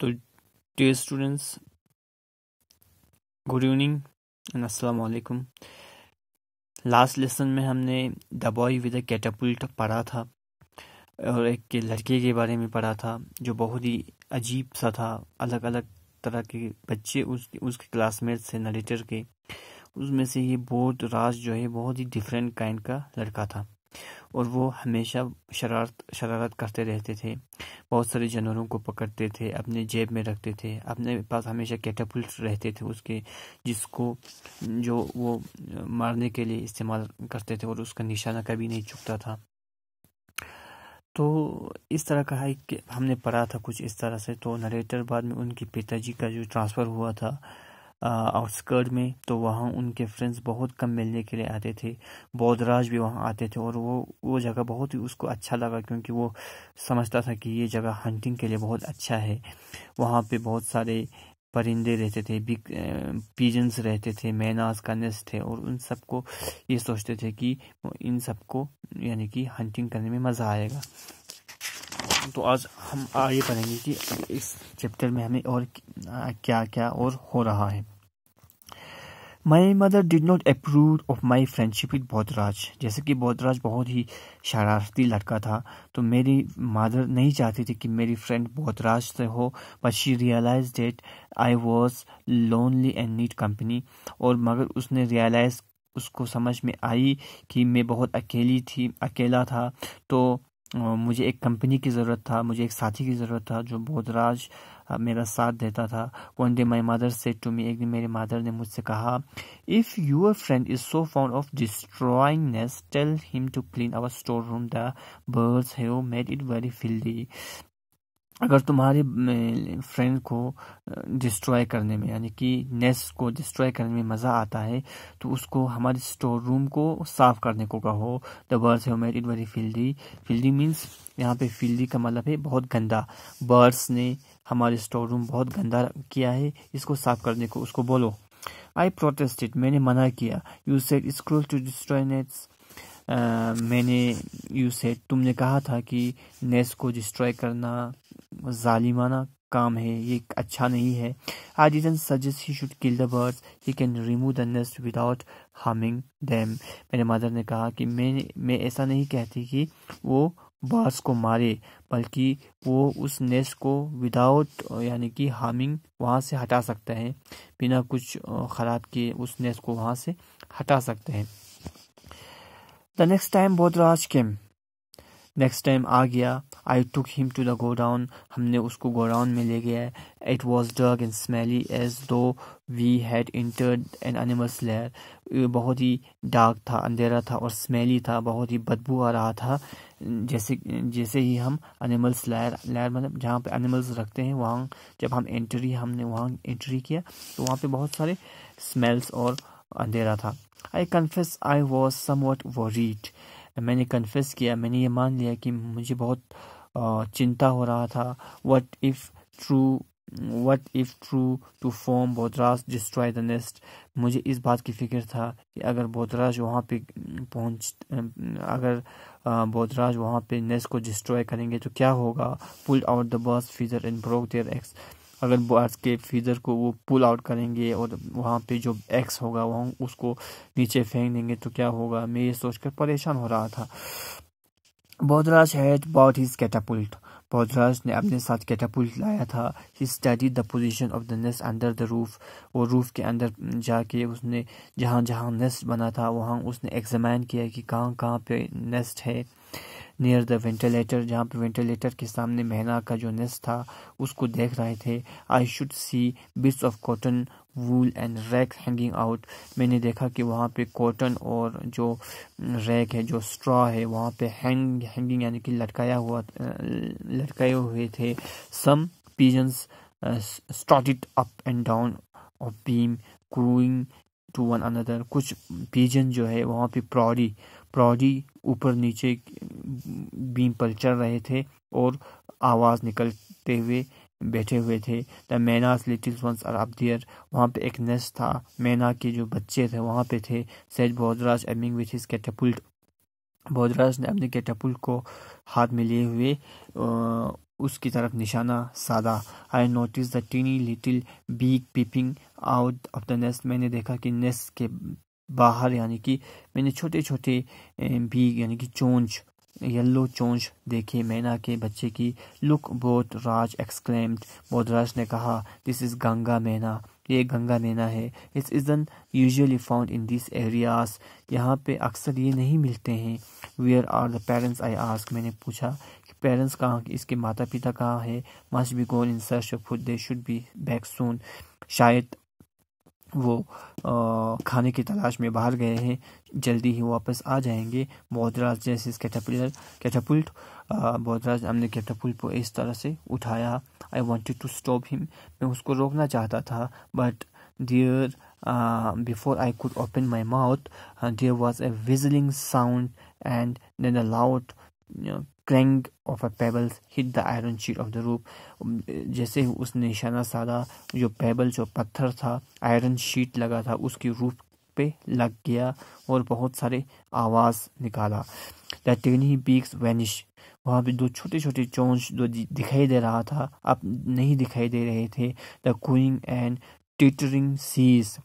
तो dear students good evening and assalamu last lesson में हमने the boy with a catapult पढ़ा था और एक लड़के के बारे में पढ़ा था जो बहुत ही अजीब सा था अलग अलग तरह के बच्चे उसके उसके क्लासमेट से नरेटर के उसमें से ये बोध राज जो है बहुत ही डिफरेंट काइंड का लड़का था और वो हमेशा शरारत शरारत करते रहते थे बहुत सारे जानवरों को पकड़ते थे अपने जेब में रखते थे अपने पास हमेशा कैटापुल्स रहते थे उसके जिसको जो वो मारने के लिए इस्तेमाल करते थे और उसका निशाना कभी नहीं चुकता था तो इस तरह का है कि हमने पढ़ा था कुछ इस तरह से तो नरेटर बाद में उनके पिताजी का जो ट्रांसफ़र हुआ था आउटस्कर्ट में तो वहाँ उनके फ्रेंड्स बहुत कम मिलने के लिए आते थे बौद्धराज भी वहाँ आते थे और वो वो जगह बहुत ही उसको अच्छा लगा क्योंकि वो समझता था कि ये जगह हंटिंग के लिए बहुत अच्छा है वहाँ पे बहुत सारे परिंदे रहते थे बिग पीजन्स रहते थे मैनास का नेस्ट थे और उन सबको ये सोचते थे कि इन सबको यानी कि हंटिंग करने में मज़ा आएगा तो आज हम आगे पढ़ेंगे कि इस चैप्टर में हमें और क्या क्या और हो रहा है my mother did not approve of my friendship with Bodhraj जैसे कि बौद्धराज बहुत ही शरारती लड़का था तो मेरी मदर नहीं चाहती थी कि मेरी फ्रेंड बौद्धराज से हो but she realise that I was lonely and need company और मगर उसने रियलाइज उसको समझ में आई कि मैं बहुत अकेली थी अकेला था तो मुझे एक कंपनी की ज़रूरत था मुझे एक साथी की ज़रूरत था जो बोधराज मेरा साथ देता था वन डे माई मदर से टू मी एक दिन मेरी मदर ने मुझसे कहा if your friend is so found of destroyingness tell him to clean our store room the birds have made it very filthy अगर तुम्हारे फ्रेंड को डिस्ट्रॉय करने में यानी कि नेस को डिस्ट्रॉय करने में मज़ा आता है तो उसको हमारे स्टोर रूम को साफ़ करने को कहो the birds have made it very filthy filthy means यहाँ पे फील्डी का मतलब है बहुत गंदा बर्ड्स ने हमारे स्टोर रूम बहुत गंदा किया है इसको साफ़ करने को उसको बोलो आई प्रोटेस्टेड मैंने मना किया you said scroll to destroy nests मैंने यू सेट तुमने कहा था कि नेस को डिस्ट्रॉय करना जालिमाना काम है ये अच्छा नहीं है डिजन suggest he should kill the birds he can remove the nest without harming them मेरे मदर ने कहा कि मैं मैं ऐसा नहीं कहती कि वो बर्ड्स को मारे बल्कि वो उस नेस्ट को विदाउट यानी कि हार्मिंग वहाँ से हटा सकते हैं बिना कुछ ख़राब किए उस नेस्ट को वहाँ से हटा सकते हैं the next time Bodhraj came next time आ गया I took him to the godown हमने उसको गोडाउन में ले गया it was dark and smelly as though we had entered an animal slayer बहुत ही डार्क था अंधेरा था और स्मेली था बहुत ही बदबू आ रहा था जैसे जैसे ही हम एनिमल्स स्लेयर लैर मतलब जहाँ पे एनिमल्स रखते हैं वहाँ जब हम एंट्री हमने वहाँ एंट्री किया तो वहाँ पे बहुत सारे स्मेल्स और अंधेरा था I confess I was somewhat worried मैंने कन्फेस किया मैंने ये मान लिया कि मुझे बहुत चिंता हो रहा था what if true what if true to form Bodhraj destroy the nest मुझे इस बात की फिक्र था कि अगर बोधराज वहाँ पे पहुँच अगर बोधराज वहाँ पे नेस्ट को डिस्ट्रॉय करेंगे तो क्या होगा पुल out the birds feathers and broke their eggs अगर बस के फीजर को वो पुल आउट करेंगे और वहाँ पे जो एक्स होगा वहाँ उसको नीचे फेंक देंगे तो क्या होगा मैं ये सोचकर परेशान हो रहा था Bodhraj had bought his catapult Bodhraj ने अपने हम्म। साथ कैटापुल्ट लाया था he study the position of the nest under the roof वो रूफ के अंदर जाके उसने जहाँ जहाँ नेस्ट बना था वहाँ उसने एग्जामिन किया कि कहाँ कहाँ पे नेस्ट है नियर द वेंटिलेटर जहाँ पे वेंटिलेटर के सामने महना का जो नेस्ट था उसको देख रहे थे I should see bits of cotton wool and rag hanging out मैंने देखा कि वहाँ पे कॉटन और जो रैक है जो स्ट्रॉ है वहाँ पे हैंग हैंगिंग यानी कि लटकाया हुआ लटकाए हुए थे some pigeons started up and down और beam cooing to one another कुछ पीजन जो है वहाँ पे प्रॉडी प्रॉडी ऊपर नीचे बीम पर चढ़ रहे थे और आवाज़ निकलते हुए बैठे हुए थे the mynas little ones are up there वहाँ पे एक नेस्ट था मैना के जो बच्चे थे वहाँ पे थे says Bodhraj aiming with his catapult Bodhraj ने अपने कैटापुल्ट को हाथ में लिए हुए उसकी तरफ निशाना साधा I notice the tiny little beak peeping out of the nest मैंने देखा कि नेस्ट के बाहर यानी कि मैंने छोटे छोटे बीग यानी कि चोंच येलो चोंच देखे मैना के बच्चे की look Bodhraj exclaimed Bodhraj ने कहा दिस इज गंगा मैना ये गंगा मैना है it's isn't usually found in this areas यहाँ पे अक्सर ये नहीं मिलते हैं where are the parents I ask मैंने पूछा कि पेरेंट्स कहाँ इसके माता पिता कहाँ है must be gone in search of food they should be back soon शायद वो आ, खाने की तलाश में बाहर गए हैं जल्दी ही वापस आ जाएंगे बौद्धराज जैसे कैटापुलर कैटापुल्ट बौद्धराज हमने कैटापुल्ट को इस तरह से उठाया I wanted to stop him मैं उसको रोकना चाहता था but there before I could open my mouth there was a whistling sound and then a loud you know, of a pebbles hit the iron sheet of the roof जैसे उसने निशाना साधा जो पेबल जो पत्थर था आयरन शीट लगा था उसकी रूप पे लग गया और बहुत सारे आवाज़ निकाला द टेनी बीक्स वैनिश वहाँ पे दो छोटे छोटे चौंस जो दिखाई दे रहा था अब नहीं दिखाई दे रहे थे the cooing and twittering cease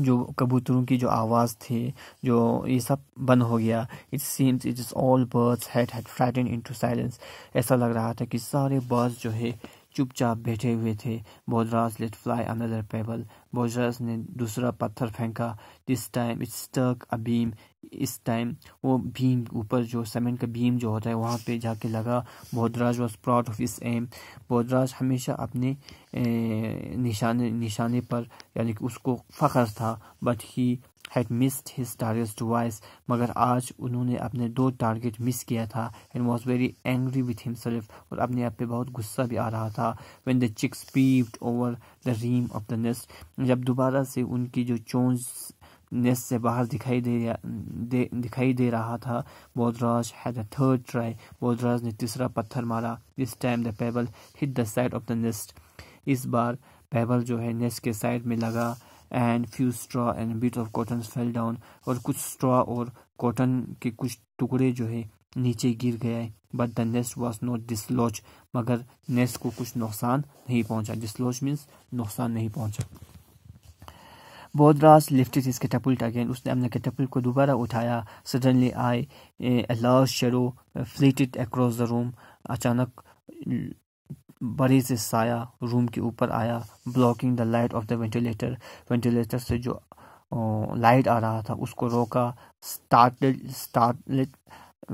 जो कबूतरों की जो आवाज़ थी जो ये सब बंद हो गया it seems it is all birds had had frightened into silence ऐसा लग रहा था कि सारे बर्ड्स जो है चुपचाप बैठे हुए थे Bodhraj let fly another pebble Bodhraj ने दूसरा पत्थर फेंका this time it's struck a beam इस टाइम वो भीम ऊपर जो सेमेंट का भीम जो होता है वहाँ पे जाके लगा Bodhraj was proud of his aim Bodhraj हमेशा अपने निशाने निशाने पर यानी कि उसको फ़ख्र था but he had missed his target twice मगर आज उन्होंने अपने दो टारगेट मिस किया था and was very angry with himself और अपने आप पे बहुत गुस्सा भी आ रहा था when the chicks peeped over the rim of the nest जब दोबारा से उनकी जो चोंच nest से बाहर दिखाई दे, दे दिखाई दे रहा था Bodhraj had third try Bodhraj ने तीसरा पत्थर मारा this time the pebble hit the side of the nest इस बार पेबल जो है नेस्ट के साइड में लगा and few straw and bit of cotton fell down और कुछ स्ट्रॉ और कॉटन के कुछ टुकड़े जो है नीचे गिर गए but the nest was not डिस मगर नेस्ट को कुछ नुकसान नहीं पहुंचा डिसलॉच मीन्स नुकसान नहीं पहुंचा Bodhraj lifted his catapult again. उसने अपने catapult को दोबारा उठाया. Suddenly I, a large shadow, flitted across the room. अचानक बड़े से साया रूम के ऊपर आया blocking the light of the ventilator ventilator से जो लाइट आ रहा था उसको रोका started startled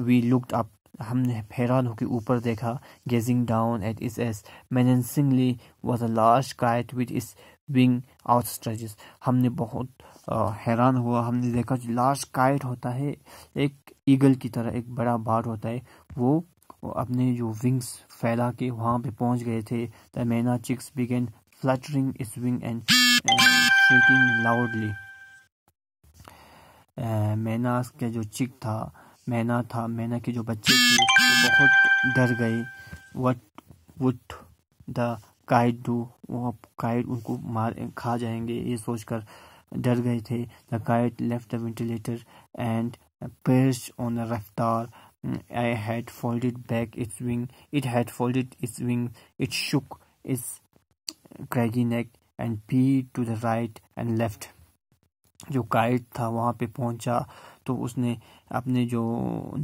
we looked up हमने हैरान होकर ऊपर देखा gazing down at us as menacingly was a large kite with its wing out stretches हमने बहुत आ, हैरान हुआ हमने देखा जो लार्ज काइट होता है एक ईगल की तरह एक बड़ा बार होता है वो अपने जो विंग्स फैला के वहाँ पे पहुँच गए थे the myna chicks began fluttering its wing and shrieking loudly मैना के जो चिक था मैना था मैना के जो बच्चे थे वो बहुत डर गए वट वुट द काइट दो वो काइट उनको मार खा जाएंगे ये सोचकर डर गए थे the kite left the ventilator and perched on the rafter I had folded back its wing it had folded its wing it shook its craggy neck and peer to the right and left जो kite था वहाँ पे पहुँचा तो उसने अपने जो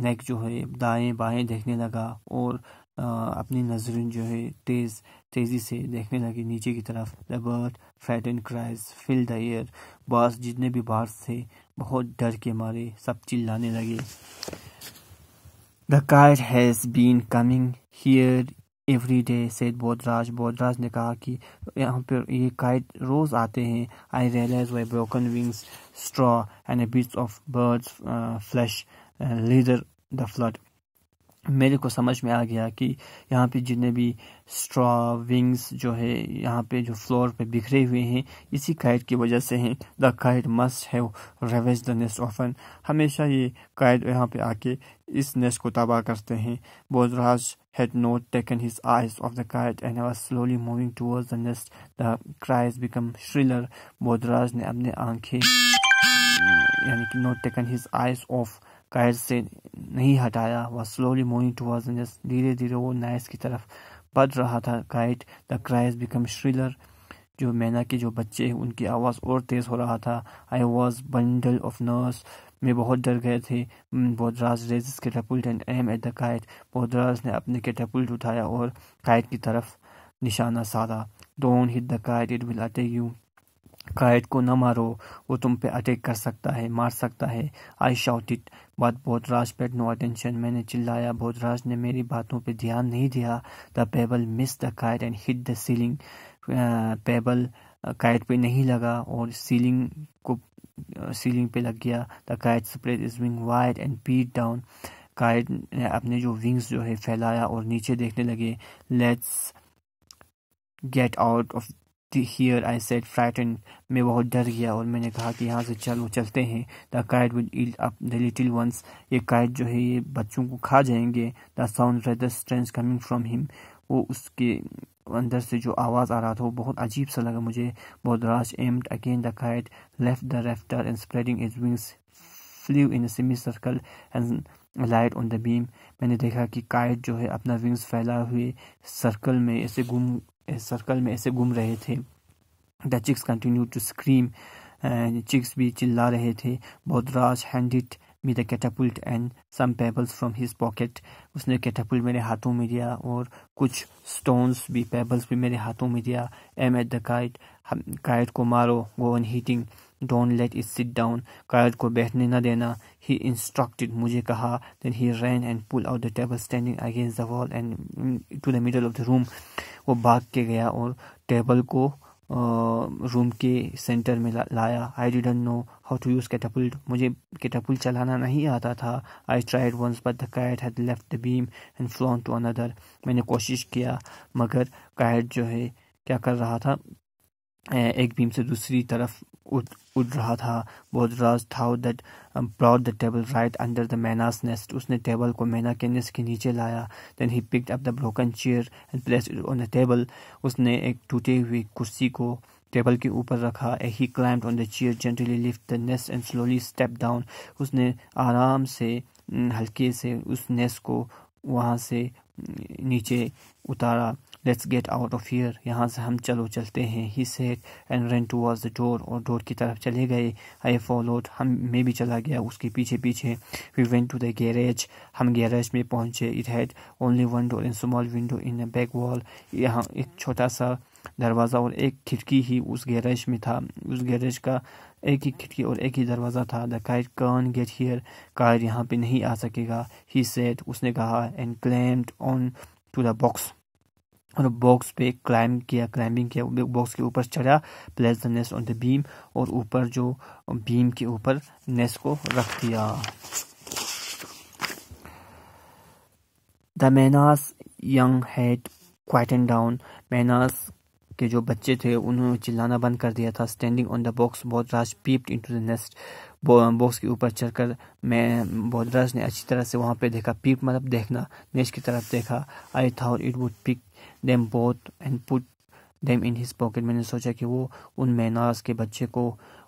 नेक जो है दाएं बाएं देखने लगा और अपनी नजरें जो है तेज तेजी से देखने लगे नीचे की तरफ the bird fat and cries fill the air बास जितने भी बार्स थे बहुत डर के मारे सब चिल्लाने लगे the kite has been coming here every day said Bodhraj Bodhraj ने कहा कि यहाँ पर ये काइट रोज़ आते हैं I realise why broken wings straw and a bits of bird flesh litter the floor मेरे को समझ में आ गया कि यहाँ पे जितने भी स्ट्रॉ विंग्स जो है यहाँ पे जो फ्लोर पे बिखरे हुए हैं इसी काइट की वजह से हैं the kite must have ravage the nest often हमेशा ये काइट यहाँ पे आके इस नेस्ट को तबाह करते हैं Bodhraj had not taken his eyes off the kite and was slowly moving towards the nest the cries become shriller Bodhraj ने अपने आंखें यानी कि not taken his eyes off kite से नहीं हटाया वह स्लोली मूविंग टूवर्ड्स नेस धीरे धीरे वो नाइस की तरफ बढ़ रहा था kite the cries become shriller जो मैना के जो बच्चे हैं उनकी आवाज़ और तेज़ हो रहा था I was bundle of nerves मैं बहुत डर गए थे Bodhraj raised catapult and aim at the kite Bodhraj ने अपने के टपुलट उठाया और काइट की तरफ निशाना साधा don't hit the kite it will attack you kite को न मारो वो तुम पे अटैक कर सकता है मार सकता है I it but Bodhraj paid no attention मैंने चिल्लाया बोधराज ने मेरी बातों पे ध्यान नहीं दिया the pebble miss the kite and hit the ceiling pebble kite पे नहीं लगा और सीलिंग को सीलिंग पे लग गया the kite spread its wing wide and beat down kite ने अपने जो विंग्स जो है फैलाया और नीचे देखने लगे let's get out of here I said frightened मैं बहुत डर गया और मैंने कहा कि यहाँ से चलो चलते हैं the kite would eat up the little ones ये काइट जो है ये बच्चों को खा जाएंगे the sound rather strange coming from him वो उसके अंदर से जो आवाज़ आ रहा था वो बहुत अजीब सा लगा मुझे बहुत राश aimed again the kite left the rafter and spreading its wings flew in semi circle and light on the beam मैंने देखा कि काइट जो है अपना विंग्स फैला हुए सर्कल में ऐसे घूम सर्कल में ऐसे घूम रहे थे the chicks continue to scream chicks भी चिल्ला रहे थे Bodhraj handed me the catapult and some pebbles from his pocket उसने कैटापुल्ट मेरे हाथों में दिया और कुछ स्टोन्स भी पेबल्स भी मेरे हाथों में दिया aim at the kite kite को मारो go on hitting don't let it sit down kite को बैठने न देना ही इंस्ट्रक्टेड मुझे कहा then he ran and pull out the table standing against the wall and to the middle of the room वो भाग के गया और टेबल को रूम के सेंटर में लाया I didn't know how to use catapult मुझे कैटापुल्ट चलाना नहीं आता था I tried once but the kite had left the beam and flown to another मैंने कोशिश किया मगर कायट जो है क्या कर रहा था एक बीम से दूसरी तरफ उड़ उड़ रहा था राज था that brought the table right under the mynas nest उसने टेबल को मैना के नेस्ट के नीचे लाया then he picked up the broken chair and place on the table उसने एक टूटी हुई कुर्सी को टेबल के ऊपर रखा a he climb on the chair gently lift the nest and slowly step down उसने आराम से हम्म, हल्के से उस नेस्ट को वहाँ से हम्म, नीचे उतारा let's get out of here यहाँ से हम चलो चलते हैं he said and ran towards the door और डोर की तरफ चले गए आई फॉलोड हम मैं भी चला गया उसके पीछे पीछे we went to the garage हम गैरेज में पहुँचे it had only one door and small window in a back wall यहाँ एक छोटा सा दरवाज़ा और एक खिड़की ही उस गैरेज में था उस गैरेज का एक ही खिड़की और एक ही दरवाज़ा था the car can't get here car यहाँ पे नहीं आ सकेगा ही सेट उसने कहा and climbed on to the box और बॉक्स पे क्लाइम किया क्लाइंबिंग किया बॉक्स के ऊपर चढ़ा place the nest on the beam और ऊपर जो बीम के ऊपर नेस को रख दिया the mynahs young had quieten down mynahs के जो बच्चे थे उन्होंने चिल्लाना बंद कर दिया था standing on the box Raj peeped into the nest box के ऊपर चढ़कर मैं बौद्धराज ने अच्छी तरह से वहाँ पे देखा पीप मतलब देखना नेस्ट की तरफ देखा आई था और it would pick them both and put them in his pocket मैंने सोचा कि वो उन मैनास के बच्चे को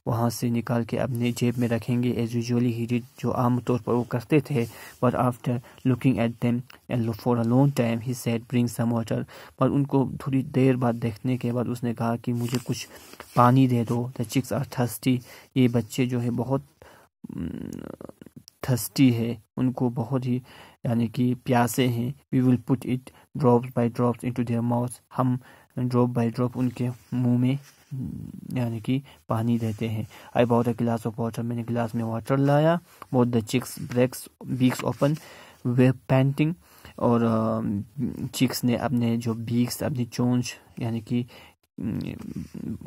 वहाँ से निकाल के अपने जेब में रखेंगे एज यूजली ही डिड जो आम तौर पर वो करते थे but after looking at them and for a long time he said bring some water पर उनको थोड़ी देर बाद देखने के बाद उसने कहा कि मुझे कुछ पानी दे दो द चिक्स आर थस्टी ये बच्चे जो है बहुत थस्टी mm, है उनको बहुत ही यानी कि प्यासे हैं we will put it drop by drop into their mouth हम ड्रॉप बाई ड्रॉप उनके मुंह में यानी कि पानी देते हैं आई बॉट अ गिलास ऑफ वाटर मैंने गिलास में वाटर लाया बहुत the chicks breaks beaks open were panting और चिक्स um, ने अपने जो बीक्स अपनी चोंच यानी कि um,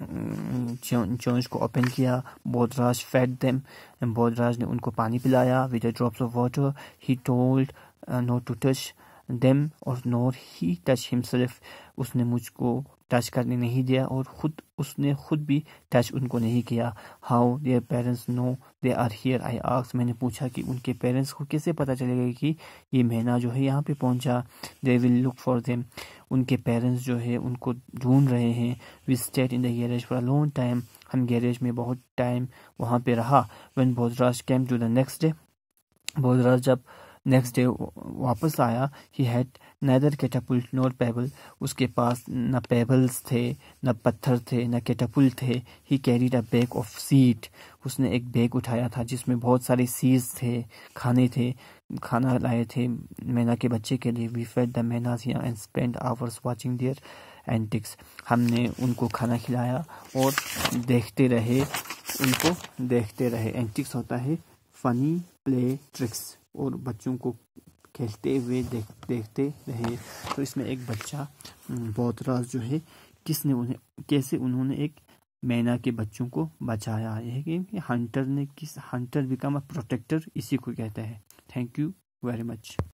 चोंच को ओपन किया बोधराज फेड देम बोधराज ने उनको पानी पिलाया with drops of water he told not to touch them और नोर ही टच हिमसेल्फ उसने मुझको टच करने नहीं दिया और खुद उसने खुद भी टच उनको नहीं किया how their parents know they are here I आक्स मैंने पूछा कि उनके पेरेंट्स को कैसे पता चलेगा कि ये महीना जो है यहाँ पे पहुँचा they will look for them उनके पेरेंट्स जो है उनको ढूंढ रहे हैं we stayed in the garage for a long time हम गैरेज में बहुत टाइम वहाँ पे रहा when Bodhraj came to the next day Bodhraj जब नेक्स्ट डे वापस आया he had neither catapult nor pebble उसके पास न पेबल्स थे न पत्थर थे न केटापुल थे he carried a bag of seed उसने एक बैग उठाया था जिसमें बहुत सारे सीज थे खाने थे खाना लाए थे मैना के बच्चे के लिए we fed the mynahs and spend hours watching their antics हमने उनको खाना खिलाया और देखते रहे उनको देखते रहे एंटिक्स होता है फनी प्ले ट्रिक्स और बच्चों को खेलते हुए देख देखते रहे तो इसमें एक बच्चा बहुत रास जो है किसने उन्हें कैसे उन्होंने एक मैना के बच्चों को बचाया है कि हंटर ने किस हंटर बिकम अ प्रोटेक्टर इसी को कहता है थैंक यू वेरी मच